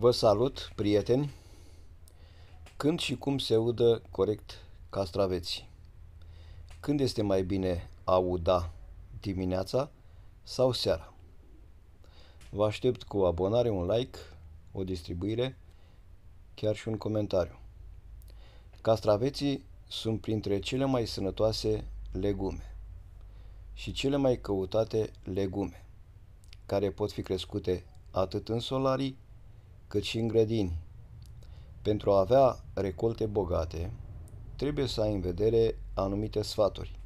Vă salut, prieteni! Când și cum se udă corect castraveți? Când este mai bine a uda dimineața sau seara? Vă aștept cu abonare, un like, o distribuire, chiar și un comentariu. Castraveții sunt printre cele mai sănătoase legume și cele mai căutate legume, care pot fi crescute atât în solarii, cât și în grădini. Pentru a avea recolte bogate, trebuie să ai în vedere anumite sfaturi.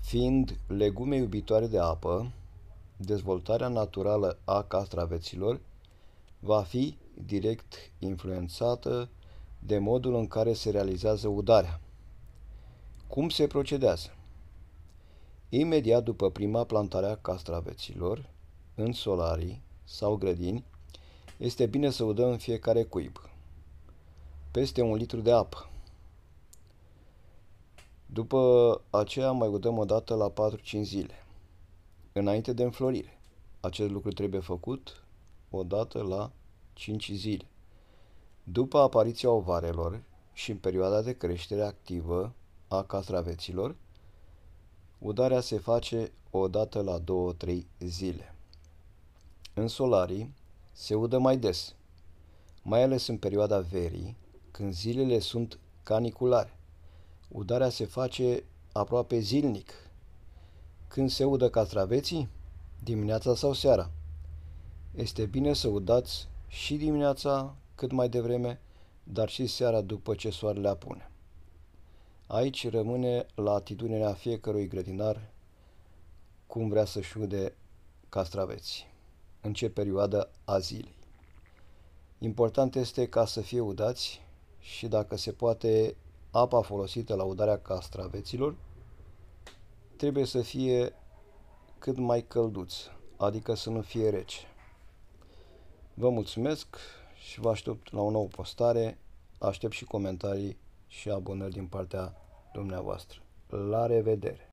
Fiind legume iubitoare de apă, dezvoltarea naturală a castraveților va fi direct influențată de modul în care se realizează udarea. Cum se procedează? Imediat după prima plantare a castraveților, în solarii sau grădini, este bine să udăm în fiecare cuib. Peste un litru de apă. După aceea mai udăm o dată la 4-5 zile, înainte de înflorire. Acest lucru trebuie făcut o dată la 5 zile. După apariția ovarelor și în perioada de creștere activă a castraveților, udarea se face o dată la 2-3 zile. În solarii, se udă mai des, mai ales în perioada verii, când zilele sunt caniculare. Udarea se face aproape zilnic. Când se udă castraveții? Dimineața sau seara. Este bine să udați și dimineața cât mai devreme, dar și seara după ce soarele apune. Aici rămâne la atitudinea fiecărui grădinar cum vrea să-și ude castraveții în ce perioadă a zilei. Important este ca să fie udați și dacă se poate apa folosită la udarea castraveților trebuie să fie cât mai călduț, adică să nu fie rece. Vă mulțumesc și vă aștept la o nouă postare, aștept și comentarii și abonări din partea dumneavoastră. La revedere!